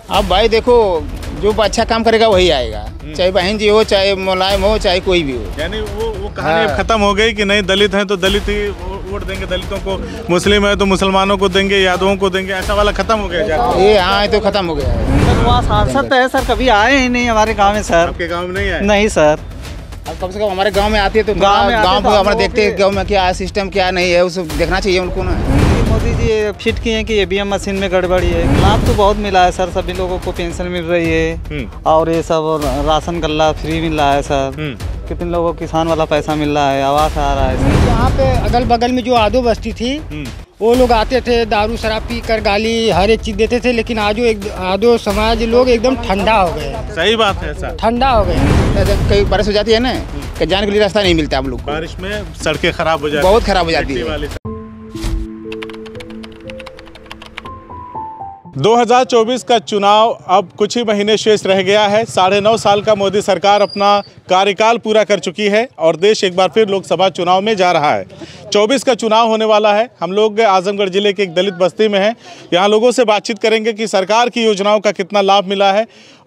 अब भाई देखो जो अच्छा काम करेगा वही आएगा हम्म। चाहे बहन जी हो चाहे मुलायम हो चाहे कोई भी हो यानी वो वो कहानी हाँ। खत्म हो गई कि नहीं दलित हैं तो दलित ही वोट देंगे दलितों को मुस्लिम है तो मुसलमानों को देंगे यादवों को देंगे ऐसा वाला खत्म हो गया ये हाँ तो खत्म हो गया सांसद तो वहाँ सांसद है सर कभी आए ही नहीं हमारे गाँव में सर आपके गाँव में नहीं आए नहीं सर अब कम से कम हमारे गाँव में आती है तो गाँव में तो को हमारे देखते हैं गाँव में क्या सिस्टम क्या नहीं है उसको देखना चाहिए उनको ना मोदी जी फिट किए हैं कि ए मशीन में गड़बड़ी है लाभ तो बहुत मिला है सर सभी लोगों को पेंशन मिल रही है हम्म। और ये सब राशन गला फ्री मिल रहा है सर हम्म। कितने लोगों को किसान वाला पैसा मिल रहा है आवास आ रहा है यहाँ पे अगल बगल में जो आदो बस्ती थी हम्म। वो लोग आते थे दारू शराब पी कर गाली हर एक चीज देते थे लेकिन आज एक आदो समाज लोग एकदम ठंडा हो गए सही बात है सर ठंडा हो गए कई बारिश हो जाती है ना जाने के लिए रास्ता नहीं मिलता आप लोग बारिश में सड़कें खराब हो जाती बहुत खराब हो जाती है 2024 का चुनाव अब कुछ ही महीने शेष रह गया है साढ़े नौ साल का मोदी सरकार अपना कार्यकाल पूरा कर चुकी है और देश एक बार फिर लोकसभा चुनाव में जा रहा है 24 का चुनाव होने वाला है हम लोग आजमगढ़ ज़िले के एक दलित बस्ती में हैं यहाँ लोगों से बातचीत करेंगे कि सरकार की योजनाओं का कितना लाभ मिला है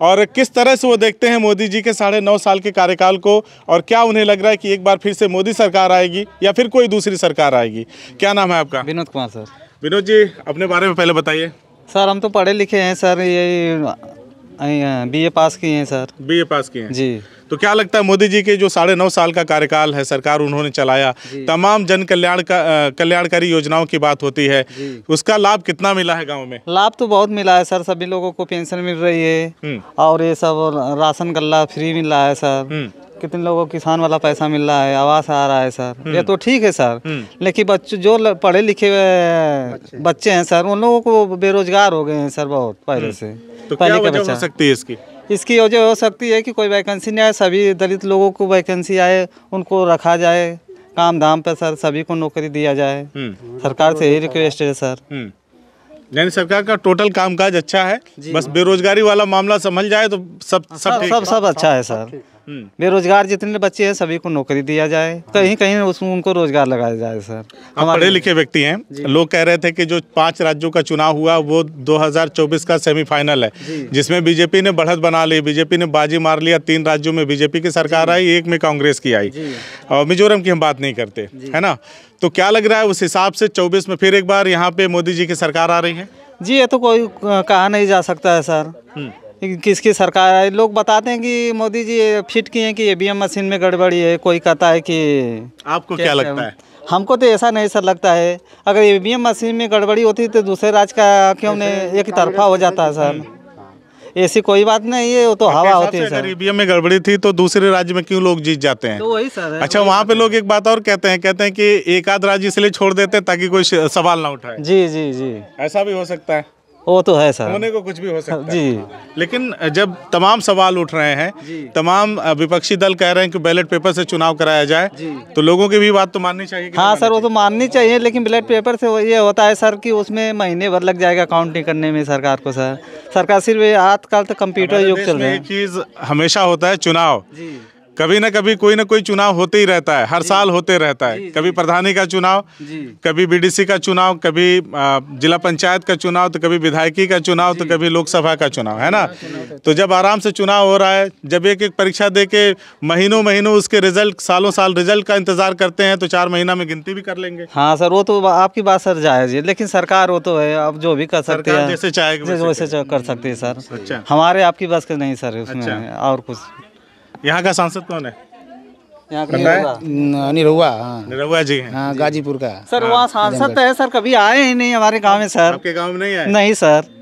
और किस तरह से वो देखते हैं मोदी जी के साढ़े नौ साल के कार्यकाल को और क्या उन्हें लग रहा है कि एक बार फिर से मोदी सरकार आएगी या फिर कोई दूसरी सरकार आएगी क्या नाम है आपका विनोद कुमार सर विनोद जी अपने बारे में पहले बताइए सर हम तो पढ़े लिखे हैं सर ये बी ए पास किए हैं सर बी ए पास किए हैं जी तो क्या लगता है मोदी जी के जो साढ़े नौ साल का कार्यकाल है सरकार उन्होंने चलाया तमाम जन कल्याण का कल्याणकारी योजनाओं की बात होती है उसका लाभ कितना मिला है गांव में लाभ तो बहुत मिला है सर सभी लोगों को पेंशन मिल रही है हम्म। और ये सब राशन गल्ला फ्री मिला है सर हम्म। कितने लोगों को किसान वाला पैसा मिल रहा है आवास आ रहा है सर हम्म। ये तो ठीक है सर हम्म। लेकिन बच्चों जो पढ़े लिखे बच्चे, बच्चे हैं सर उन लोगों को बेरोजगार हो गए हैं सर बहुत पहले हम्म। से तो पहले क्या बच्चा हो सकती है इसकी इसकी वजह हो सकती है कि कोई वैकेंसी नहीं आए सभी दलित लोगों को वैकेंसी आए उनको रखा जाए काम धाम पर सर सभी को नौकरी दिया जाए सरकार से यही रिक्वेस्ट है सर यानी सरकार का टोटल कामकाज अच्छा है बस बेरोजगारी वाला मामला संभल जाए तो सब सब हाँ, सब सब अच्छा है सर हम्म। बेरोजगार जितने बच्चे हैं सभी को नौकरी दिया जाए कहीं कहीं उसमें उनको रोजगार लगाया जाए सर हम पढ़े लिखे व्यक्ति हैं लोग कह रहे थे कि जो पांच राज्यों का चुनाव हुआ वो 2024 का सेमीफाइनल है जिसमें बीजेपी ने बढ़त बना ली बीजेपी ने बाजी मार लिया तीन राज्यों में बीजेपी की सरकार आई एक में कांग्रेस की आई और मिजोरम की हम बात नहीं करते है ना तो क्या लग रहा है उस हिसाब से चौबीस में फिर एक बार यहाँ पे मोदी जी की सरकार आ रही है जी ये तो कोई कहा नहीं जा सकता है सर हम्म। किसकी सरकार है लोग बताते हैं कि मोदी जी फिट किए हैं कि ईवीएम मशीन में गड़बड़ी है कोई कहता है कि आपको क्या लगता है हमको तो ऐसा नहीं सर लगता है अगर ईवीएम मशीन में गड़बड़ी होती तो दूसरे राज्य का क्यों नहीं एक तरफा हो जाता है सर हाँ। ऐसी कोई बात नहीं है वो तो हवा होती है सर ईवीएम में गड़बड़ी थी तो दूसरे राज्य में क्यों लोग जीत जाते हैं तो वही सर अच्छा वहाँ पे लोग एक बात और कहते हैं कहते हैं कि एक आध राज्य इसलिए छोड़ देते हैं ताकि कोई सवाल ना उठाए जी जी जी ऐसा भी हो सकता है वो तो है सर होने को कुछ भी हो सकता जी लेकिन जब तमाम सवाल उठ रहे हैं तमाम विपक्षी दल कह रहे हैं कि बैलेट पेपर से चुनाव कराया जाए तो लोगों की भी बात तो माननी चाहिए हाँ सर वो तो माननी चाहिए लेकिन बैलेट पेपर से ये होता है सर कि उसमें महीने भर लग जाएगा काउंटिंग करने में सरकार को सर सरकार सिर्फ आजकल तो कंप्यूटर युग चल रहा है चीज़ हमेशा होता है चुनाव कभी ना कभी कोई ना कोई चुनाव होते ही रहता है हर साल होते रहता है कभी प्रधानी का चुनाव कभी बीडीसी का चुनाव कभी जिला पंचायत का चुनाव तो कभी विधायकी का चुनाव तो कभी लोकसभा का चुनाव है ना तो जब आराम से चुनाव हो रहा है जब एक एक परीक्षा दे के महीनों महीनों उसके रिजल्ट सालों साल रिजल्ट का इंतजार करते हैं तो चार महीना में गिनती भी कर लेंगे हाँ सर वो तो आपकी बात सर जायज है लेकिन सरकार वो तो है अब जो भी कर सकते हैं जैसे चाहे कर सकते हैं सर अच्छा हमारे आपकी बस नहीं सर उसमें अच्छा। और कुछ यहाँ का सांसद कौन है यहाँ निरुआ निरहुआ हाँ। निरहुआ जी हैं हाँ गाजीपुर का सर हाँ, वहाँ सांसद है सर कभी आए ही नहीं हमारे गाँव में सर आपके गाँव में नहीं आए नहीं सर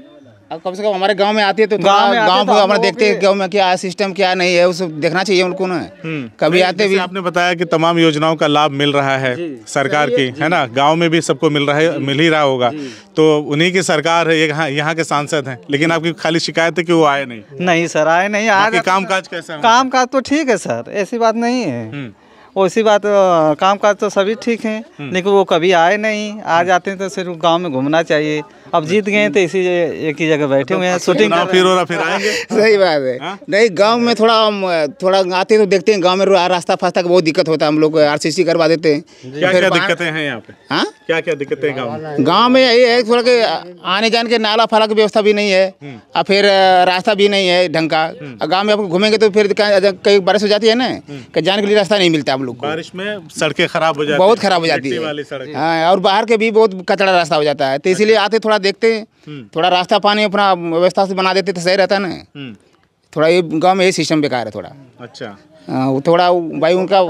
कम से कम हमारे गांव में आती है तो गांव गांव को तो हमारे देखते हैं गाँव में क्या सिस्टम क्या नहीं है उसे देखना चाहिए उनको ना हम्म। कभी आते भी आपने बताया कि तमाम योजनाओं का लाभ मिल रहा है सरकार की है ना गाँव में भी सबको मिल रहा है मिल ही रहा होगा तो उन्हीं की सरकार है यहाँ यहाँ के सांसद है लेकिन आपकी खाली शिकायत है की वो आए नहीं नहीं सर आए नहीं आगे काम काज कैसे काम काज तो ठीक है सर ऐसी बात नहीं है वैसी हम्म। बात काम काज तो सभी ठीक है हम्म। लेकिन वो कभी आए नहीं आ जाते हैं तो सिर्फ गाँव में घूमना चाहिए अब जीत गए तो इसी एक ही जगह बैठे हुए हैं शूटिंग अच्छा, फिर फिर आएंगे सही बात है हाँ? नहीं गांव में थोड़ा हम थोड़ा आते तो देखते हैं गांव में रास्ता फास्ता बहुत दिक्कत होता है हम लोग आर सी करवा देते हैं क्या क्या दिक्कतें हैं यहाँ पे हाँ क्या क्या दिक्कतें हैं गाँव गाँव में यही है थोड़ा के आने जाने के नाला फाला की व्यवस्था भी नहीं है हम्म। और फिर रास्ता भी नहीं है ढंग का हम्म। गाँव में आप घूमेंगे तो फिर कई बारिश हो जाती है ना हम्म। कहीं जाने के लिए रास्ता नहीं मिलता हम लोग बारिश में सड़कें खराब हो जाती बहुत खराब हो जाती है हाँ, और बाहर के भी बहुत कचरा रास्ता हो जाता है तो अच्छा। इसीलिए आते थोड़ा देखते हम्म। थोड़ा रास्ता पानी अपना व्यवस्था से बना देते तो सही रहता ना हम्म। थोड़ा ये गाँव में ये सिस्टम बेकार है थोड़ा अच्छा वो थोड़ा भाई उनका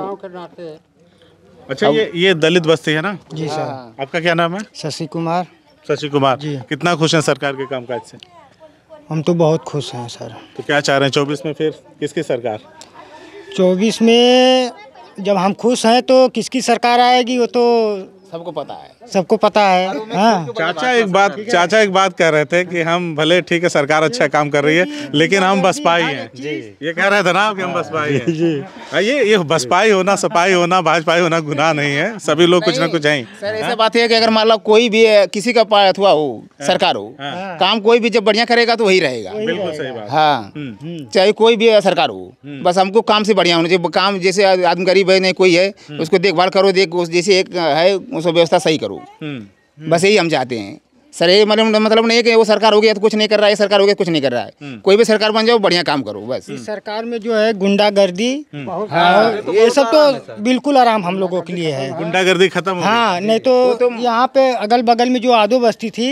अच्छा ये ये दलित बस्ती है ना जी सर आपका क्या नाम है शशि कुमार शशि कुमार जी कितना खुश हैं सरकार के कामकाज से हम तो बहुत खुश हैं सर तो क्या चाह रहे हैं चौबीस में फिर किसकी सरकार चौबीस में जब हम खुश हैं तो किसकी सरकार आएगी वो तो सबको पता है सबको पता है हाँ। चाचा एक बात चाचा एक बात कह रहे थे कि हम भले ठीक है सरकार अच्छा काम कर रही है लेकिन हम बसपाई हैं ये कह रहे थे ना कि हम हाँ। बसपाई हैं जी हाँ, ये ये बसपाई होना सपाई होना भाजपाई होना गुनाह नहीं है सभी लोग कुछ ना कुछ है ऐसा हाँ? बात है की अगर मान लो कोई भी किसी का पाया अथवा हो सरकार हो काम कोई भी जब बढ़िया करेगा तो वही रहेगा बिल्कुल सही बात हाँ हम्म। हम्म। चाहे कोई भी सरकार हो हम्म। बस हमको काम से बढ़िया होना चाहिए काम जैसे आदमी गरीब है नहीं कोई है उसको देखभाल करो देख जैसे एक है उसको व्यवस्था सही करो हम्म, हम्म। बस यही हम चाहते हैं सर ये मतलब मतलब नहीं कि वो सरकार हो गया तो कुछ नहीं कर रहा है सरकार हो गया कुछ नहीं कर रहा है हम्म। कोई भी सरकार बन जाओ बढ़िया काम करो बस इस सरकार में जो है गुंडागर्दी हाँ, तो ये सब तो बिल्कुल आराम हम लोगों के लिए है गुंडागर्दी खत्म हाँ नहीं तो, तो यहाँ पे अगल बगल में जो आदो बस्ती थी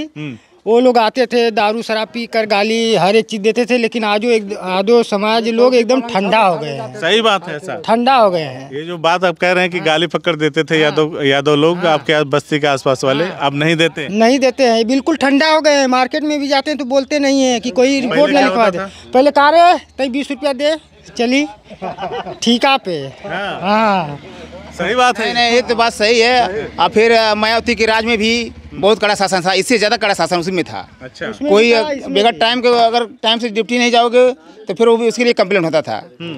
वो लोग आते थे दारू शराब पी कर गाली हर एक चीज़ देते थे लेकिन आज एक आजो समाज लोग एकदम ठंडा हो गए हैं सही बात है सर ठंडा हो गए हैं ये जो बात आप कह रहे हैं कि गाली पकड़ देते थे यादव हाँ। यादव लोग हाँ। आपके बस्ती के आसपास वाले अब हाँ। नहीं देते नहीं देते हैं बिल्कुल ठंडा हो गए हैं मार्केट में भी जाते हैं तो बोलते नहीं है की कोई रिपोर्ट नहीं लिखवा दे पहले कहा रहे बीस रुपया दे चली ठीका पे हाँ सही बात है नहीं ये तो बात सही है और फिर मायावती के राज में भी बहुत कड़ा शासन था इससे ज़्यादा कड़ा शासन उसी में था अच्छा कोई बेगर टाइम के अगर टाइम से ड्यूटी नहीं जाओगे तो फिर वो भी उसके लिए कम्प्लेन होता था हम्म।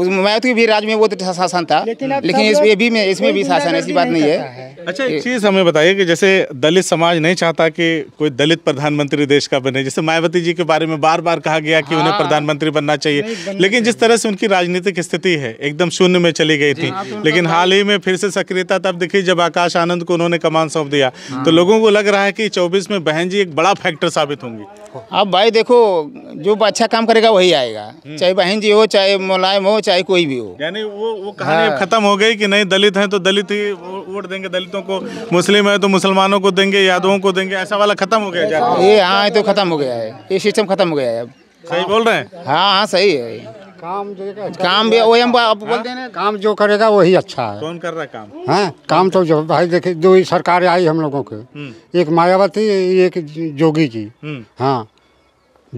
उस मायावती तो भी राज्य में वो तो शासन था लेकिन इस ये भी में इसमें भी शासन ऐसी बात नहीं है अच्छा एक चीज़ हमें बताइए कि जैसे दलित समाज नहीं चाहता कि कोई दलित प्रधानमंत्री देश का बने जैसे मायावती जी के बारे में बार बार कहा गया कि उन्हें हाँ। प्रधानमंत्री बनना चाहिए लेकिन जिस तरह से उनकी राजनीतिक स्थिति है एकदम शून्य में चली गई थी हाँ, तो लेकिन तो हाल ही में फिर से सक्रियता तब दिखी जब आकाश आनंद को उन्होंने कमान सौंप दिया तो हाँ। लोगों को लग रहा है कि चौबीस में बहन जी एक बड़ा फैक्टर साबित होंगी अब भाई देखो जो अच्छा काम करेगा वही आएगा हम्म। चाहे बहन जी हो चाहे मुलायम हो चाहे कोई भी हो यानी वो वो कहानी हाँ। खत्म हो गई कि नहीं दलित हैं तो दलित ही वोट देंगे दलितों को मुस्लिम है तो मुसलमानों को देंगे यादवों को देंगे ऐसा वाला खत्म हो गया ये हाँ तो खत्म हो गया है ये सिस्टम खत्म हो गया है अब सही बोल रहे हैं हाँ हाँ सही है काम अच्छा काम भी वही हम अच्छा। बोल देना हाँ, काम जो करेगा वही अच्छा है कौन कर रहा है काम है हाँ, काम तो जो भाई देखिए दो ही सरकार आई हम लोगों के हम्म। एक मायावती एक जोगी जी हम्म। हाँ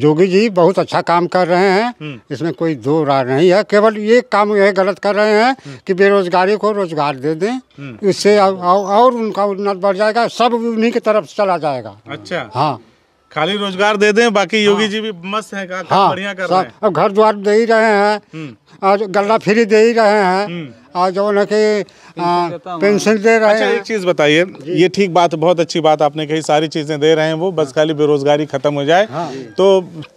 जोगी जी बहुत अच्छा काम कर रहे हैं हम्म। इसमें कोई दो राय नहीं है केवल ये काम यह गलत कर रहे हैं कि बेरोजगारी को रोजगार दे दें इससे और उनका उन्नत बढ़ जाएगा सब उन्हीं की तरफ चला जाएगा अच्छा हाँ खाली रोजगार दे दें बाकी योगी हाँ, जी भी मस्त हैं काम हाँ, बढ़िया कर रहे हैं अब घर द्वार दे ही रहे हैं हम्म। आज गल्ला फ्री दे ही रहे हैं हम्म। आज जो ना कि पेंशन दे रहे अच्छा, हैं एक चीज़ बताइए ये ठीक बात बहुत अच्छी बात आपने कही सारी चीज़ें दे रहे हैं वो बस हाँ। खाली बेरोजगारी खत्म हो जाए हाँ। तो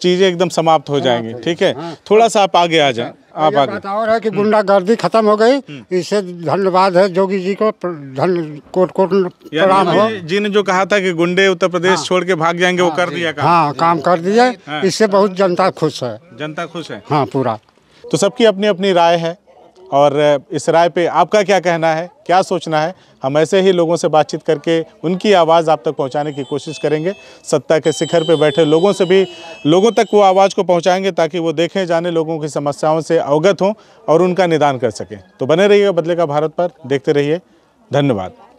चीज़ें एकदम समाप्त हो जाएंगी हाँ। ठीक है थोड़ा सा आप आगे आ जाए अच्छा, आप आगे और है कि हम्म। गुंडागर्दी खत्म हो गई हम्म। इससे धन्यवाद है जोगी जी को धन कोट कोट प्रणाम हो जी ने जो कहा था कि गुंडे उत्तर प्रदेश छोड़ के भाग जाएंगे वो कर दिया काम हाँ काम कर दिया इससे बहुत जनता खुश है जनता खुश है हाँ पूरा तो सबकी अपनी अपनी राय है और इस राय पे आपका क्या कहना है क्या सोचना है हम ऐसे ही लोगों से बातचीत करके उनकी आवाज़ आप तक पहुंचाने की कोशिश करेंगे सत्ता के शिखर पे बैठे लोगों से भी लोगों तक वो आवाज़ को पहुंचाएंगे ताकि वो देखें जाने लोगों की समस्याओं से अवगत हों और उनका निदान कर सकें तो बने रहिएगा बदले का भारत पर देखते रहिए धन्यवाद